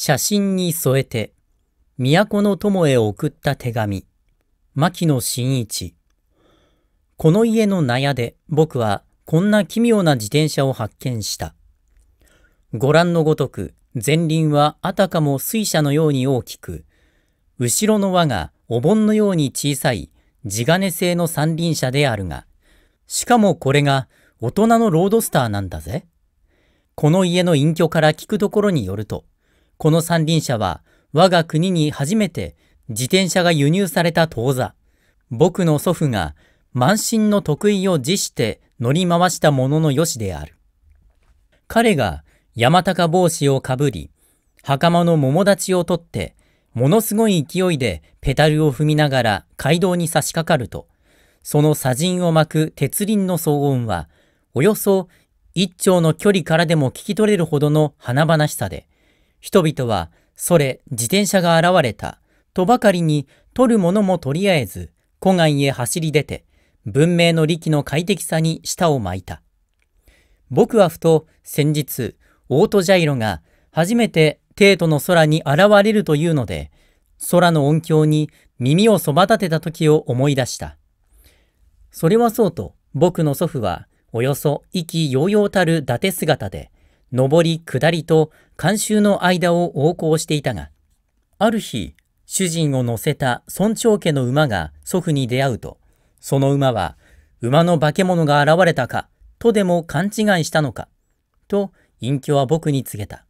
写真に添えて、都の友へ送った手紙、牧野真一。この家の納屋で僕はこんな奇妙な自転車を発見した。ご覧のごとく、前輪はあたかも水車のように大きく、後ろの輪がお盆のように小さい地金製の三輪車であるが、しかもこれが大人のロードスターなんだぜ。この家の隠居から聞くところによると、この三輪車は我が国に初めて自転車が輸入された当座。僕の祖父が満身の得意を辞して乗り回したもののよしである。彼が山高帽子をかぶり、袴の桃立ちを取って、ものすごい勢いでペダルを踏みながら街道に差し掛かると、その砂塵を巻く鉄輪の騒音は、およそ一丁の距離からでも聞き取れるほどの華々しさで、人々は、それ、自転車が現れた、とばかりに、取るものもとりあえず、古外へ走り出て、文明の利器の快適さに舌を巻いた。僕はふと、先日、オートジャイロが、初めて帝都の空に現れるというので、空の音響に耳をそば立てた時を思い出した。それはそうと、僕の祖父は、およそ意気揚々たる伊達姿で、上り下りと観衆の間を横行していたが、ある日、主人を乗せた村長家の馬が祖父に出会うと、その馬は、馬の化け物が現れたか、とでも勘違いしたのか、と隠居は僕に告げた。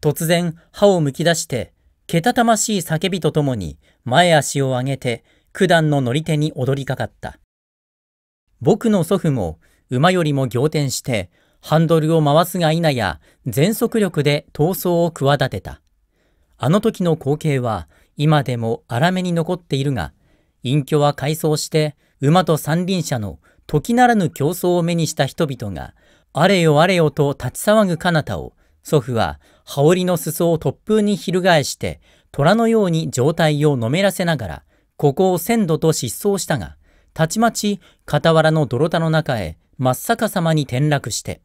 突然、歯をむき出して、けたたましい叫びとともに、前足を上げて、九段の乗り手に踊りかかった。僕の祖父も、馬よりも仰天して、ハンドルを回すが否や全速力で闘争を企てた。あの時の光景は今でも荒めに残っているが、隠居は改装して馬と三輪車の時ならぬ競争を目にした人々が、あれよあれよと立ち騒ぐ彼方を、祖父は羽織の裾を突風に翻して、虎のように状態をのめらせながら、ここを鮮度と失踪したが、たちまち傍らの泥田の中へ真っ逆さまに転落して、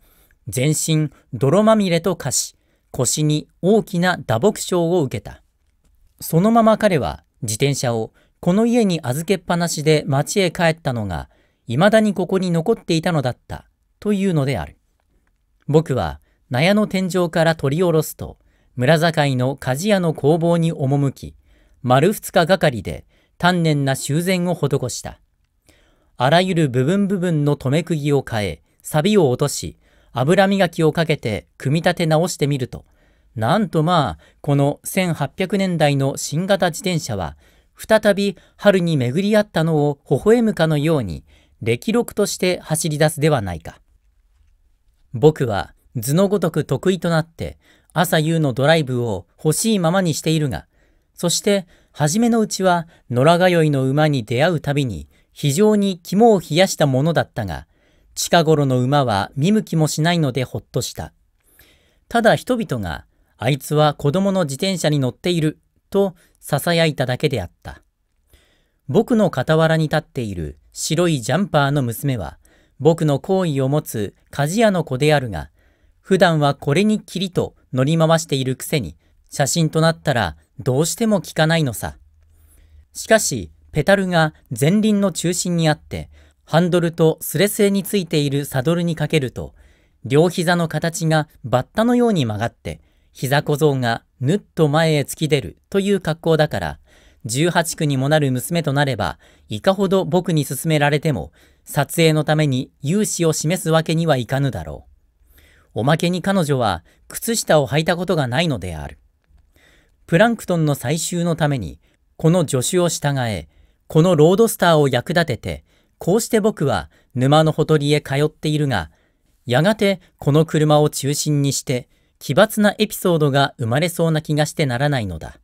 全身泥まみれと化し、腰に大きな打撲傷を受けた。そのまま彼は自転車をこの家に預けっぱなしで町へ帰ったのが、未だにここに残っていたのだった、というのである。僕は納屋の天井から取り下ろすと、村境の鍛冶屋の工房に赴き、丸二日がかりで丹念な修繕を施した。あらゆる部分部分の留め釘を変え、錆を落とし、油磨きをかけて組み立て直してみると、なんとまあ、この1800年代の新型自転車は、再び春に巡り合ったのを微笑むかのように、歴録として走り出すではないか。僕は図のごとく得意となって、朝夕のドライブを欲しいままにしているが、そして、初めのうちは、野良通いの馬に出会うたびに、非常に肝を冷やしたものだったが、近頃の馬は見向きもしないのでほっとした。ただ人々が、あいつは子供の自転車に乗っている、と囁いただけであった。僕の傍らに立っている白いジャンパーの娘は、僕の好意を持つ鍛冶屋の子であるが、普段はこれにきりと乗り回しているくせに、写真となったらどうしても聞かないのさ。しかし、ペタルが前輪の中心にあって、ハンドルとスレスレについているサドルにかけると、両膝の形がバッタのように曲がって、膝小僧がぬっと前へ突き出るという格好だから、18区にもなる娘となれば、いかほど僕に勧められても、撮影のために勇姿を示すわけにはいかぬだろう。おまけに彼女は靴下を履いたことがないのである。プランクトンの採集のために、この助手を従え、このロードスターを役立てて、こうして僕は沼のほとりへ通っているが、やがてこの車を中心にして奇抜なエピソードが生まれそうな気がしてならないのだ。